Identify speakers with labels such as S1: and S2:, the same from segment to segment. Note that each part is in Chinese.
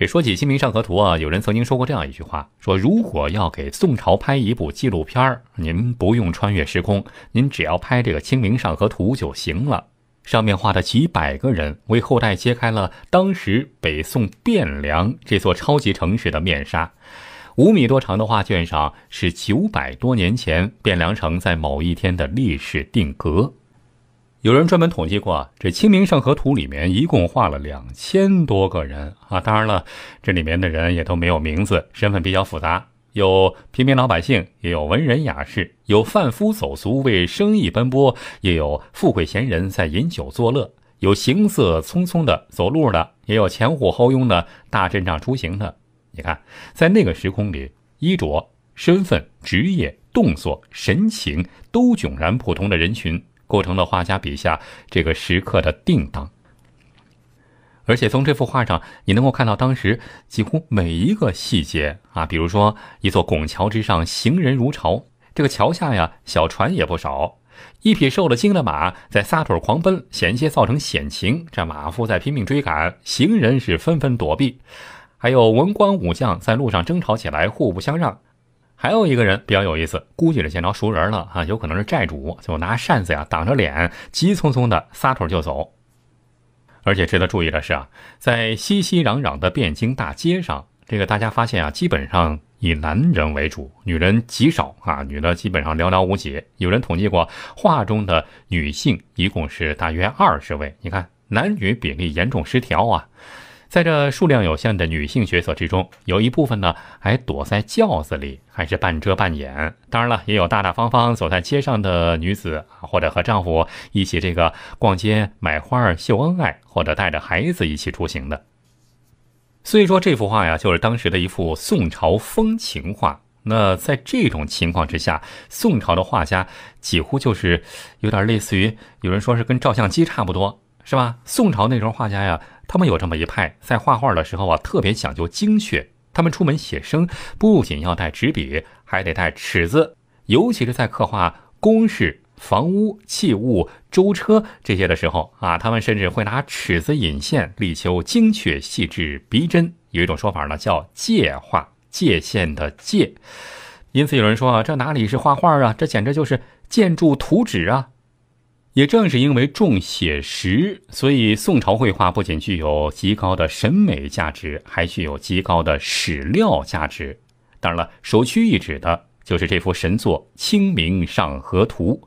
S1: 这说起《清明上河图》啊，有人曾经说过这样一句话：说如果要给宋朝拍一部纪录片儿，您不用穿越时空，您只要拍这个《清明上河图》就行了。上面画的几百个人，为后代揭开了当时北宋汴梁这座超级城市的面纱。五米多长的画卷上，是九百多年前汴梁城在某一天的历史定格。有人专门统计过，这《清明上河图》里面一共画了两千多个人啊！当然了，这里面的人也都没有名字，身份比较复杂，有平民老百姓，也有文人雅士，有贩夫走卒为生意奔波，也有富贵闲人在饮酒作乐，有行色匆匆的走路的，也有前呼后拥的大阵仗出行的。你看，在那个时空里，衣着、身份、职业、动作、神情都迥然不同的人群。构成了画家笔下这个时刻的定档。而且从这幅画上，你能够看到当时几乎每一个细节啊，比如说一座拱桥之上行人如潮，这个桥下呀小船也不少，一匹受了惊的马在撒腿狂奔，险些造成险情，这马夫在拼命追赶，行人是纷纷躲避，还有文官武将在路上争吵起来，互不相让。还有一个人比较有意思，估计是见着熟人了啊，有可能是债主，就拿扇子呀挡着脸，急匆匆的撒腿就走。而且值得注意的是啊，在熙熙攘攘的汴京大街上，这个大家发现啊，基本上以男人为主，女人极少啊，女的基本上寥寥无几。有人统计过，画中的女性一共是大约二十位，你看男女比例严重失调啊。在这数量有限的女性角色之中，有一部分呢还躲在轿子里，还是半遮半掩。当然了，也有大大方方走在街上的女子，或者和丈夫一起这个逛街买花儿秀恩爱，或者带着孩子一起出行的。所以说，这幅画呀，就是当时的一幅宋朝风情画。那在这种情况之下，宋朝的画家几乎就是有点类似于，有人说是跟照相机差不多，是吧？宋朝那时候画家呀。他们有这么一派，在画画的时候啊，特别讲究精确。他们出门写生，不仅要带纸笔，还得带尺子。尤其是在刻画公式、房屋、器物、舟车这些的时候啊，他们甚至会拿尺子引线，力求精确、细致、逼真。有一种说法呢，叫“界画”，界线的“界”。因此有人说，啊，这哪里是画画啊，这简直就是建筑图纸啊。也正是因为重写实，所以宋朝绘画不仅具有极高的审美价值，还具有极高的史料价值。当然了，首屈一指的就是这幅神作《清明上河图》。《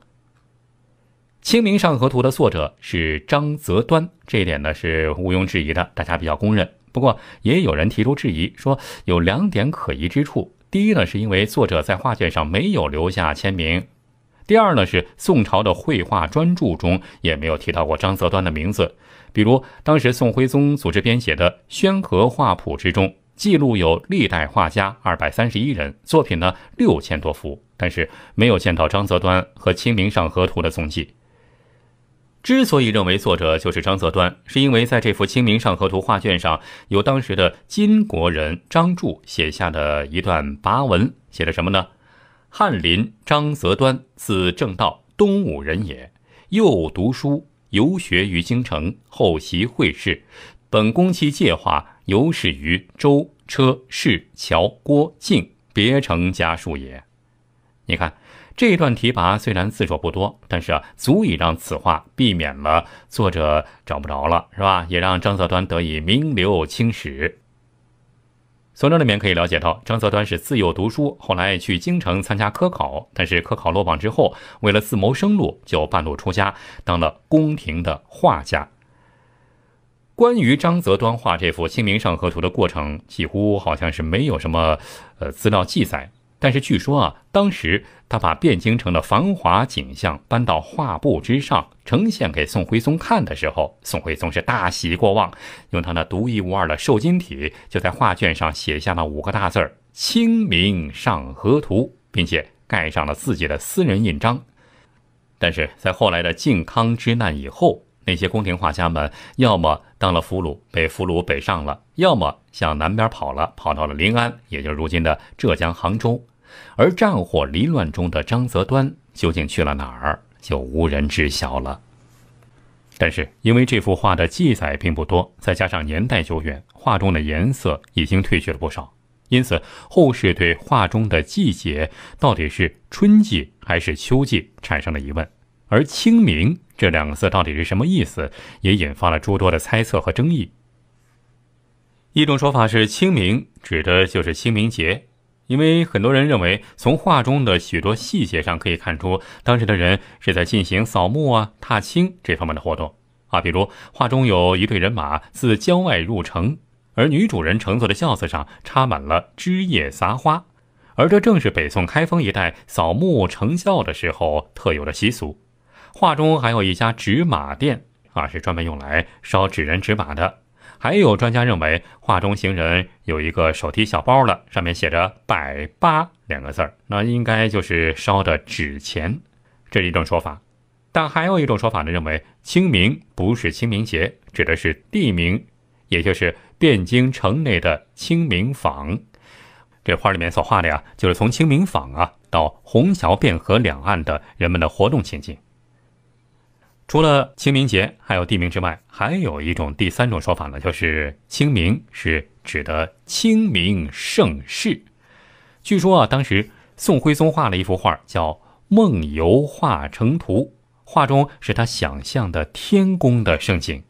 S1: 清明上河图》的作者是张择端，这一点呢是毋庸置疑的，大家比较公认。不过，也有人提出质疑，说有两点可疑之处：第一呢，是因为作者在画卷上没有留下签名。第二呢，是宋朝的绘画专著中也没有提到过张择端的名字，比如当时宋徽宗组织编写的《宣和画谱》之中，记录有历代画家二百三十一人，作品呢六千多幅，但是没有见到张择端和《清明上河图》的踪迹。之所以认为作者就是张择端，是因为在这幅《清明上河图》画卷上有当时的金国人张著写下的一段跋文，写的什么呢？翰林张择端，字正道，东武人也。幼读书，游学于京城，后习会试。本宫其介化，由始于周车市乔郭靖，别成家数也。你看这一段提拔，虽然字数不多，但是足以让此话避免了作者找不着了，是吧？也让张择端得以名留青史。从这里面可以了解到，张择端是自幼读书，后来去京城参加科考，但是科考落榜之后，为了自谋生路，就半路出家，当了宫廷的画家。关于张择端画这幅《清明上河图》的过程，几乎好像是没有什么呃资料记载。但是据说啊，当时他把汴京城的繁华景象搬到画布之上，呈现给宋徽宗看的时候，宋徽宗是大喜过望，用他那独一无二的瘦金体，就在画卷上写下了五个大字儿《清明上河图》，并且盖上了自己的私人印章。但是在后来的靖康之难以后，那些宫廷画家们要么当了俘虏，被俘虏北上了，要么向南边跑了，跑到了临安，也就如今的浙江杭州。而战火离乱中的张择端究竟去了哪儿，就无人知晓了。但是，因为这幅画的记载并不多，再加上年代久远，画中的颜色已经褪去了不少，因此后世对画中的季节到底是春季还是秋季产生了疑问。而“清明”这两个字到底是什么意思，也引发了诸多的猜测和争议。一种说法是，清明指的就是清明节。因为很多人认为，从画中的许多细节上可以看出，当时的人是在进行扫墓啊、踏青这方面的活动啊。比如，画中有一队人马自郊外入城，而女主人乘坐的轿子上插满了枝叶、杂花，而这正是北宋开封一带扫墓成孝的时候特有的习俗。画中还有一家纸马店啊，是专门用来烧纸人、纸马的。还有专家认为，画中行人有一个手提小包了，上面写着“百八”两个字儿，那应该就是烧的纸钱，这是一种说法。但还有一种说法呢，认为“清明”不是清明节，指的是地名，也就是汴京城内的清明坊。这画里面所画的呀，就是从清明坊啊到虹桥汴河两岸的人们的活动情景。除了清明节还有地名之外，还有一种第三种说法呢，就是清明是指的清明盛世。据说啊，当时宋徽宗画了一幅画，叫《梦游画成图》，画中是他想象的天宫的盛景。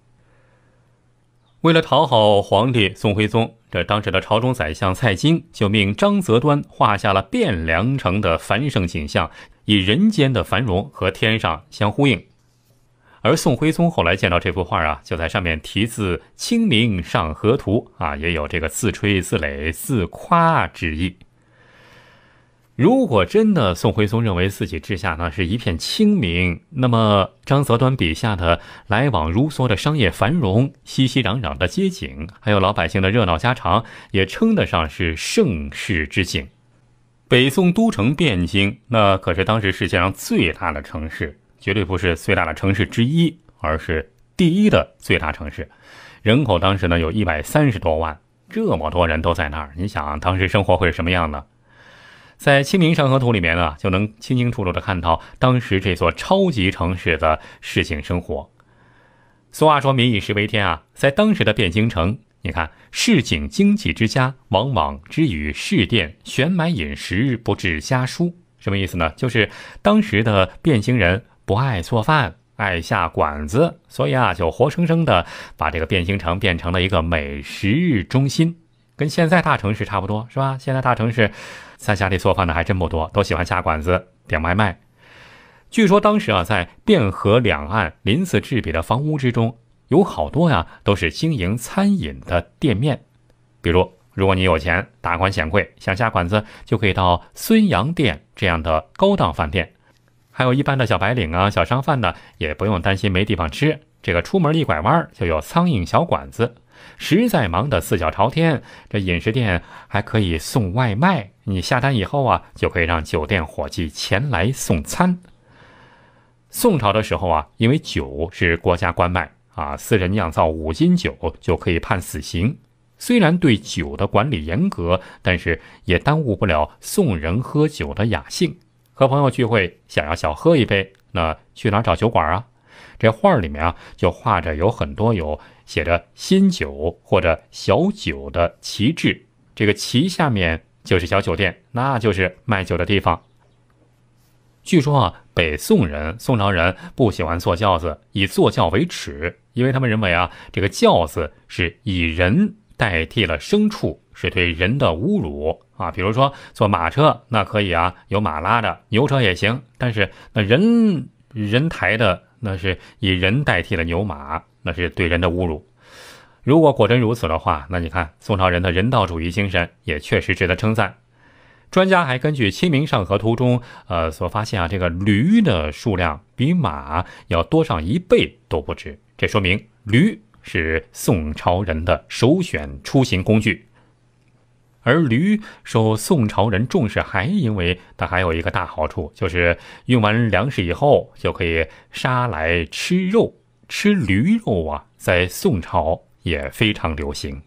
S1: 为了讨好皇帝宋徽宗，这当时的朝中宰相蔡京就命张择端画下了汴梁城的繁盛景象，以人间的繁荣和天上相呼应。而宋徽宗后来见到这幅画啊，就在上面题字《清明上河图》啊，也有这个自吹自擂、自夸之意。如果真的宋徽宗认为自己治下那是一片清明，那么张择端笔下的来往如梭的商业繁荣、熙熙攘攘的街景，还有老百姓的热闹家常，也称得上是盛世之景。北宋都城汴京，那可是当时世界上最大的城市。绝对不是最大的城市之一，而是第一的最大城市。人口当时呢有一百三十多万，这么多人都在那儿，你想当时生活会是什么样呢？在《清明上河图》里面呢，就能清清楚楚的看到当时这座超级城市的市井生活。俗话说“民以食为天”啊，在当时的汴京城，你看市井经济之家往往之于市店选买饮食，不至家书，什么意思呢？就是当时的汴京人。不爱做饭，爱下馆子，所以啊，就活生生的把这个汴京城变成了一个美食中心，跟现在大城市差不多，是吧？现在大城市在家里做饭的还真不多，都喜欢下馆子点外卖。据说当时啊，在汴河两岸鳞次栉比的房屋之中，有好多呀都是经营餐饮的店面。比如，如果你有钱，达款显贵，想下馆子，就可以到孙杨店这样的高档饭店。还有一般的小白领啊、小商贩呢，也不用担心没地方吃。这个出门一拐弯就有苍蝇小馆子。实在忙的四脚朝天，这饮食店还可以送外卖。你下单以后啊，就可以让酒店伙计前来送餐。宋朝的时候啊，因为酒是国家官卖啊，私人酿造五斤酒就可以判死刑。虽然对酒的管理严格，但是也耽误不了宋人喝酒的雅兴。和朋友聚会，想要小喝一杯，那去哪儿找酒馆啊？这画里面啊，就画着有很多有写着“新酒”或者“小酒”的旗帜，这个旗下面就是小酒店，那就是卖酒的地方。据说啊，北宋人、宋朝人不喜欢坐轿子，以坐轿为耻，因为他们认为啊，这个轿子是以人代替了牲畜。是对人的侮辱啊！比如说坐马车，那可以啊，有马拉的牛车也行。但是那人人抬的，那是以人代替了牛马，那是对人的侮辱。如果果真如此的话，那你看宋朝人的人道主义精神也确实值得称赞。专家还根据《清明上河图》中呃所发现啊，这个驴的数量比马要多上一倍都不止，这说明驴是宋朝人的首选出行工具。而驴受宋朝人重视，还因为它还有一个大好处，就是运完粮食以后就可以杀来吃肉，吃驴肉啊，在宋朝也非常流行。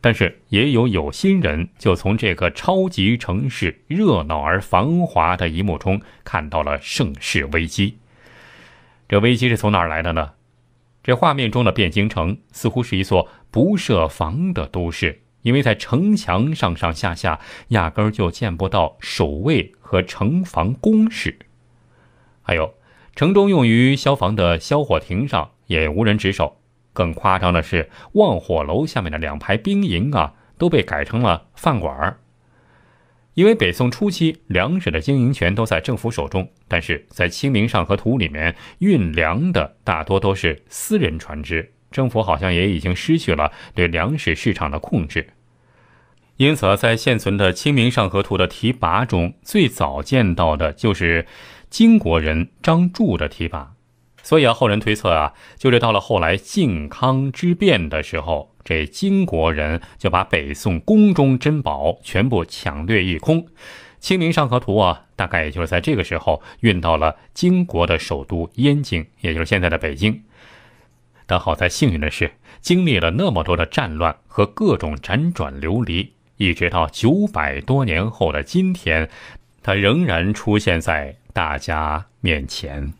S1: 但是也有有心人就从这个超级城市热闹而繁华的一幕中看到了盛世危机。这危机是从哪儿来的呢？这画面中的汴京城似乎是一座不设防的都市。因为在城墙上上下下，压根儿就见不到守卫和城防工事，还有城中用于消防的消火亭上也无人值守。更夸张的是，望火楼下面的两排兵营啊，都被改成了饭馆儿。因为北宋初期粮食的经营权都在政府手中，但是在《清明上河图》里面运粮的大多都是私人船只，政府好像也已经失去了对粮食市场的控制。因此，在现存的《清明上河图》的题跋中，最早见到的就是金国人张著的题跋。所以啊，后人推测啊，就是到了后来靖康之变的时候，这金国人就把北宋宫中珍宝全部抢掠一空，《清明上河图》啊，大概也就是在这个时候运到了金国的首都燕京，也就是现在的北京。但好在幸运的是，经历了那么多的战乱和各种辗转流离。一直到九百多年后的今天，他仍然出现在大家面前。